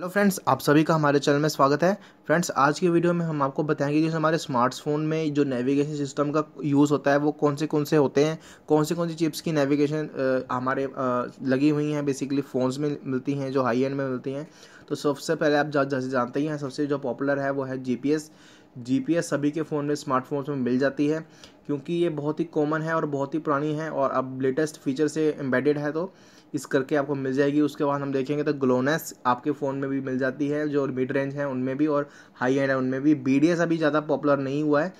hello friends आप सभी का हमारे चैनल में स्वागत है फ्रेंड्स आज की वीडियो में हम आपको बताएंगे कि हमारे स्मार्टफोन में जो नेविगेशन सिस्टम का यूज़ होता है वो कौन से कौन से होते हैं कौन से कौन सी चिप्स की नेविगेशन हमारे आ, लगी हुई हैं बेसिकली फ़ोन्स में मिलती हैं जो हाई एंड में मिलती हैं तो सबसे पहले आप जैसे जानते ही हैं सबसे जो पॉपुलर है वो है जी जीपीएस सभी के फ़ोन में स्मार्टफोन्स में मिल जाती है क्योंकि ये बहुत ही कॉमन है और बहुत ही पुरानी है और अब लेटेस्ट फीचर से एम्बेडेड है तो इस करके आपको मिल जाएगी उसके बाद हम देखेंगे तो ग्लोनेस आपके फ़ोन में भी मिल जाती है जो मिड रेंज है उनमें भी और हाई एंड है उनमें भी बी अभी ज़्यादा पॉपुलर नहीं हुआ है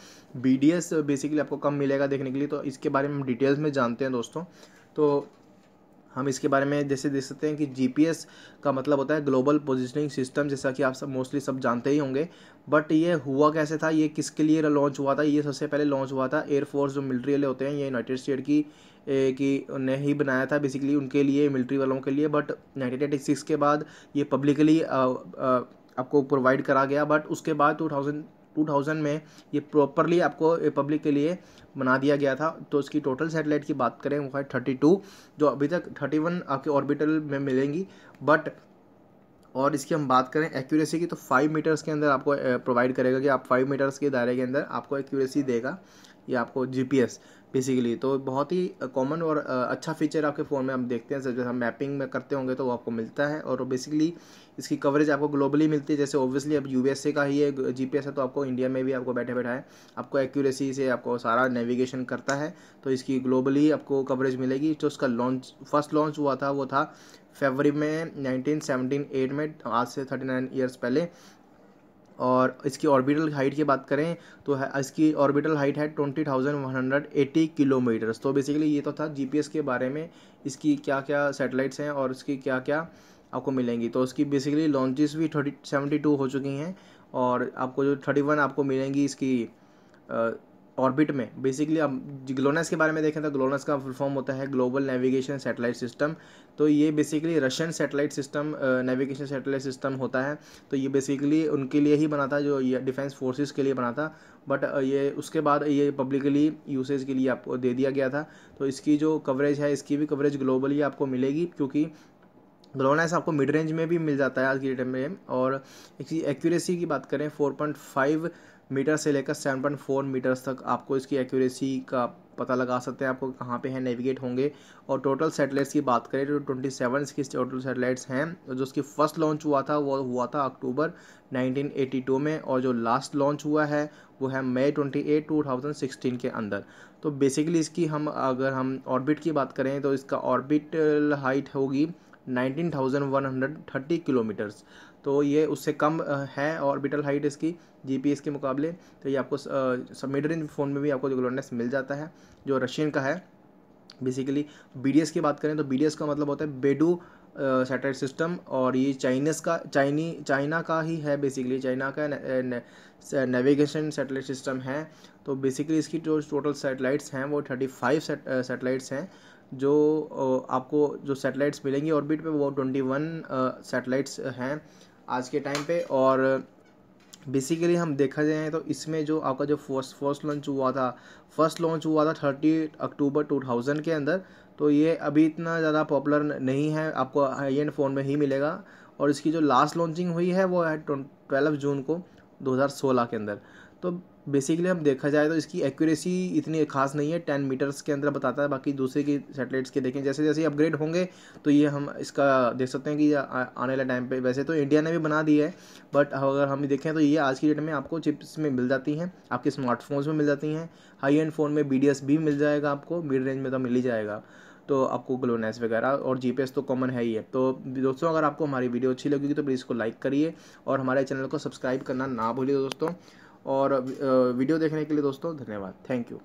बी बेसिकली आपको कम मिलेगा देखने के लिए तो इसके बारे में हम डिटेल्स में जानते हैं दोस्तों तो हम इसके बारे में जैसे देख सकते हैं कि जी का मतलब होता है ग्लोबल पोजिशनिंग सिस्टम जैसा कि आप सब मोस्टली सब जानते ही होंगे बट ये हुआ कैसे था ये किसके लिए लॉन्च हुआ था ये सबसे पहले लॉन्च हुआ था एयरफोर्स जो मिलिट्री वाले होते हैं ये यूनाइटेड स्टेट की ए, की ने ही बनाया था बेसिकली उनके लिए मिलिट्री वालों के लिए बट नाइनटीन के बाद ये पब्लिकली आपको प्रोवाइड करा गया बट उसके बाद टू थाउजेंड 2000 में ये प्रॉपरली आपको पब्लिक के लिए बना दिया गया था तो इसकी टोटल सैटेलाइट की बात करें वो है 32 जो अभी तक 31 आपके ऑर्बिटल में मिलेंगी बट और इसकी हम बात करें एक्यूरेसी की तो फाइव मीटर्स के अंदर आपको प्रोवाइड करेगा कि आप फाइव मीटर्स के दायरे के अंदर आपको एक्यूरेसी देगा ये आपको जी बेसिकली तो बहुत ही कॉमन और अच्छा फीचर आपके फ़ोन में हम देखते हैं जैसे हम मैपिंग में करते होंगे तो वो आपको मिलता है और बेसिकली इसकी कवरेज आपको ग्लोबली मिलती है जैसे ओबियसली अब यू का ही है जी पी है तो आपको इंडिया में भी आपको बैठे बैठा है आपको एक्यूरेसी से आपको सारा नेविगेशन करता है तो इसकी ग्लोबली आपको कवरेज मिलेगी जो उसका लॉन्च फर्स्ट लॉन्च हुआ था वो था फेबरी में 1978 में आज से थर्टी ईयर्स पहले और इसकी ऑर्बिटल हाइट की बात करें तो इसकी ऑर्बिटल हाइट है twenty thousand one hundred eighty kilometres तो बेसिकली ये तो था जीपीएस के बारे में इसकी क्या क्या सैटेलाइट्स हैं और इसकी क्या क्या आपको मिलेंगी तो उसकी बेसिकली लॉन्चेस भी थर्टी सेवेंटी टू हो चुकी हैं और आपको जो थर्टी वन आपको मिलेंगी इसकी ऑर्बिट में बेसिकली अब ग्लोनस के बारे में देखें तो ग्लोनस का फुल फॉर्म होता है ग्लोबल नेविगेशन सैटेलाइट सिस्टम तो ये basically Russian satellite system navigation satellite system होता है तो ये बेसिकली उनके लिए ही बना था जो ये डिफेंस फोर्सेस के लिए बना था बट ये उसके बाद ये पब्लिकली यूसेज के लिए आपको दे दिया गया था तो इसकी जो कवरेज है इसकी भी कवरेज ग्लोबली आपको मिलेगी क्योंकि ग्लोनस आपको मिड रेंज में भी मिल जाता है आज के डेट में और एक्यूरेसी की बात करें फोर मीटर से लेकर सेवन पॉइंट फोर मीटर्स तक आपको इसकी एक्यूरेसी का पता लगा सकते हैं आपको कहाँ पे हैं नेविगेट होंगे और टोटल सैटेलाइट्स की बात करें तो ट्वेंटी सेवन इसकी टोटल सैटेलाइट्स हैं जो उसकी फर्स्ट लॉन्च हुआ था वो हुआ था अक्टूबर 1982 में और जो लास्ट लॉन्च हुआ है वो है मई 28 2016 के अंदर तो बेसिकली इसकी हम अगर हम ऑर्बिट की बात करें तो इसका ऑर्बिट हाइट होगी 19,130 किलोमीटर्स तो ये उससे कम है ऑर्बिटल हाइट इसकी जीपीएस के मुकाबले तो ये आपको मिड रेंज फ़ोन में भी आपको जो ग्लोनेस मिल जाता है जो रशियन का है बेसिकली बी की बात करें तो बी का मतलब होता है बेडू सैटेलाइट सिस्टम और ये चाइनीस का चाइनी चाइना का ही है बेसिकली चाइना का नेविगेशन सैटेलाइट सिस्टम है तो बेसिकली इसकी जो टोटल सैटेलाइट्स हैं वो थर्टी फाइव सैटेलाइट्स हैं जो आपको जो सैटेलाइट्स मिलेंगी ऑर्बिट पे वो ट्वेंटी वन सेटेलाइट्स हैं आज के टाइम पे और बेसिकली हम देखा जाए तो इसमें जो आपका जो फर्स्ट फर्स्ट लॉन्च हुआ था फर्स्ट लॉन्च हुआ था थर्टी अक्टूबर टू थाउजेंड के अंदर तो ये अभी इतना ज़्यादा पॉपुलर नहीं है आपको हाई एंड फ़ोन में ही मिलेगा और इसकी जो लास्ट लॉन्चिंग हुई है वो है ट्वेल्व जून को 2016 के अंदर तो बेसिकली हम देखा जाए तो इसकी एक्यूरेसी इतनी खास नहीं है टेन मीटर्स के अंदर बताता है बाकी दूसरे की सैटेलाइट्स के देखें जैसे जैसे अपग्रेड होंगे तो ये हम इसका देख सकते हैं कि आने वाले टाइम पे वैसे तो इंडिया ने भी बना दी है बट अगर हम देखें तो ये आज की डेट में आपको चिप्स में मिल जाती हैं आपके स्मार्टफोन्स में मिल जाती हैं हाई एंड फ़ोन में बी भी मिल जाएगा आपको मिड रेंज में तो मिल ही जाएगा तो आपको ग्लोनेस वगैरह और जीपीएस तो कॉमन है ही है तो दोस्तों अगर आपको हमारी वीडियो अच्छी लगेगी तो प्लीज़ इसको लाइक करिए और हमारे चैनल को सब्सक्राइब करना ना भूलिए दोस्तों और वीडियो देखने के लिए दोस्तों धन्यवाद थैंक यू